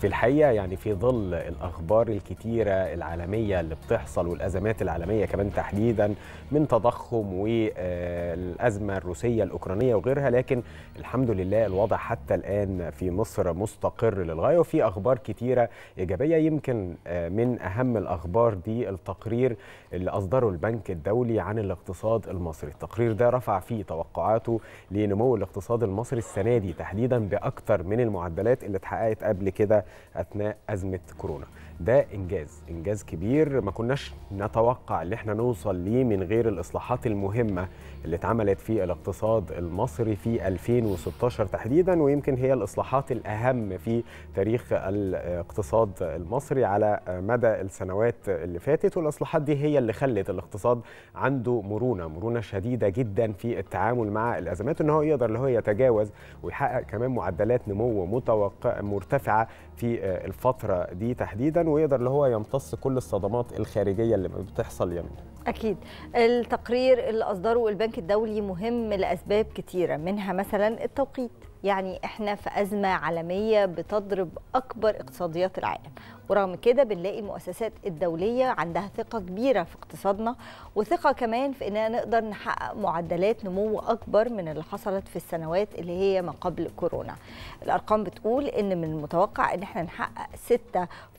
في الحقيقه يعني في ظل الاخبار الكتيره العالميه اللي بتحصل والازمات العالميه كمان تحديدا من تضخم والازمه الروسيه الاوكرانيه وغيرها لكن الحمد لله الوضع حتى الان في مصر مستقر للغايه وفي اخبار كتيره ايجابيه يمكن آه، من اهم الاخبار دي التقرير اللي اصدره البنك الدولي عن الاقتصاد المصري التقرير ده رفع فيه توقعاته لنمو الاقتصاد المصري السنه دي تحديدا باكثر من المعدلات اللي اتحققت قبل كده اثناء ازمه كورونا ده انجاز انجاز كبير ما كناش نتوقع ان احنا نوصل ليه من غير الاصلاحات المهمه اللي اتعملت في الاقتصاد المصري في 2016 تحديدا ويمكن هي الاصلاحات الاهم في تاريخ الاقتصاد المصري على مدى السنوات اللي فاتت والاصلاحات دي هي اللي خلت الاقتصاد عنده مرونه مرونه شديده جدا في التعامل مع الازمات ان هو يقدر اللي هو يتجاوز ويحقق كمان معدلات نمو متوقع مرتفعه في آه، الفتره دي تحديدا ويقدر اللي هو يمتص كل الصدمات الخارجيه اللي بتحصل يمنا اكيد التقرير اللي اصدره البنك الدولي مهم لاسباب كتيره منها مثلا التوقيت يعني احنا في أزمة عالمية بتضرب أكبر اقتصاديات العالم ورغم كده بنلاقي المؤسسات الدولية عندها ثقة كبيرة في اقتصادنا وثقة كمان في إننا نقدر نحقق معدلات نمو أكبر من اللي حصلت في السنوات اللي هي ما قبل كورونا الأرقام بتقول إن من المتوقع إن احنا نحقق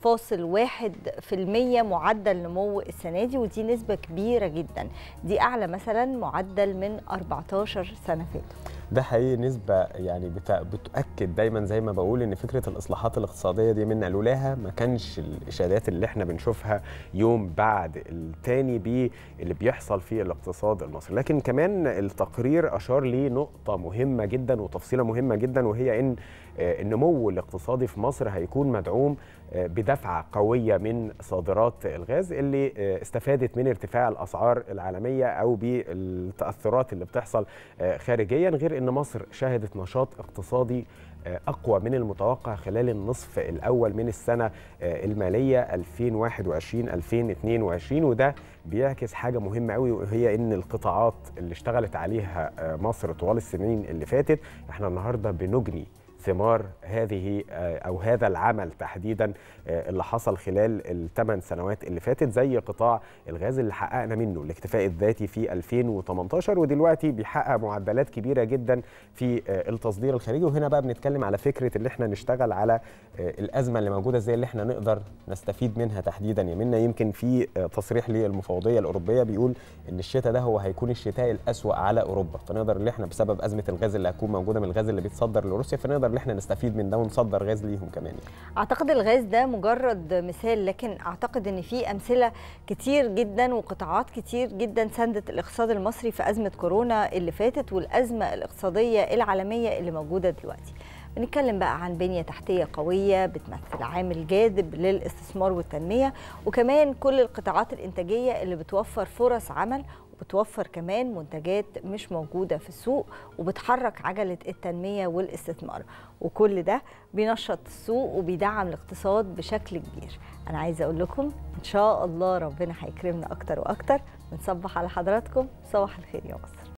6.1% معدل نمو السنة دي ودي نسبة كبيرة جدا دي أعلى مثلا معدل من 14 سنة فاتت ده حقيقي نسبه يعني بتاكد دايما زي ما بقول ان فكره الاصلاحات الاقتصاديه دي منا لولاها ما كانش الاشادات اللي احنا بنشوفها يوم بعد التاني بيه اللي بيحصل في الاقتصاد المصري لكن كمان التقرير اشار ليه نقطه مهمه جدا وتفصيله مهمه جدا وهي ان آه، النمو الاقتصادي في مصر هيكون مدعوم آه، بدفعه قويه من صادرات الغاز اللي آه، استفادت من ارتفاع الاسعار العالميه او بالتاثرات اللي بتحصل خارجيا غير أن مصر شهدت نشاط اقتصادي آه، أقوى من المتوقع خلال النصف الأول من السنة آه، المالية 2021-2022 وده بيعكس حاجة مهمة قوي وهي إن القطاعات اللي اشتغلت عليها آه، مصر طوال السنين اللي فاتت احنا النهاردة بنجني ثمار هذه آه، او هذا العمل تحديدا آه، اللي حصل خلال الثمان سنوات اللي فاتت زي قطاع الغاز اللي حققنا منه الاكتفاء الذاتي في 2018 ودلوقتي بيحقق معدلات كبيره جدا في آه، التصدير الخارجي وهنا بقى بنتكلم على فكره ان احنا نشتغل على الازمه اللي موجوده ازاي اللي احنا نقدر نستفيد منها تحديدا يا منا يمكن في تصريح للمفوضيه الاوروبيه بيقول ان الشتاء ده هو هيكون الشتاء الاسوا على اوروبا فنقدر ان احنا بسبب ازمه الغاز اللي هتكون موجوده من الغاز اللي بيتصدر لروسيا فنقدر ان احنا نستفيد من ده ونصدر غاز ليهم كمان يعني. اعتقد الغاز ده مجرد مثال لكن اعتقد ان في امثله كتير جدا وقطاعات كتير جدا ساندت الاقتصاد المصري في ازمه كورونا اللي فاتت والازمه الاقتصاديه العالميه اللي موجوده دلوقتي بنتكلم بقى عن بنية تحتية قوية بتمثل عامل جاذب للاستثمار والتنمية وكمان كل القطاعات الإنتاجية اللي بتوفر فرص عمل وبتوفر كمان منتجات مش موجودة في السوق وبتحرك عجلة التنمية والاستثمار وكل ده بينشط السوق وبيدعم الاقتصاد بشكل كبير أنا عايزة أقول لكم إن شاء الله ربنا هيكرمنا أكتر وأكتر بنصبح على حضراتكم صباح الخير يا مصر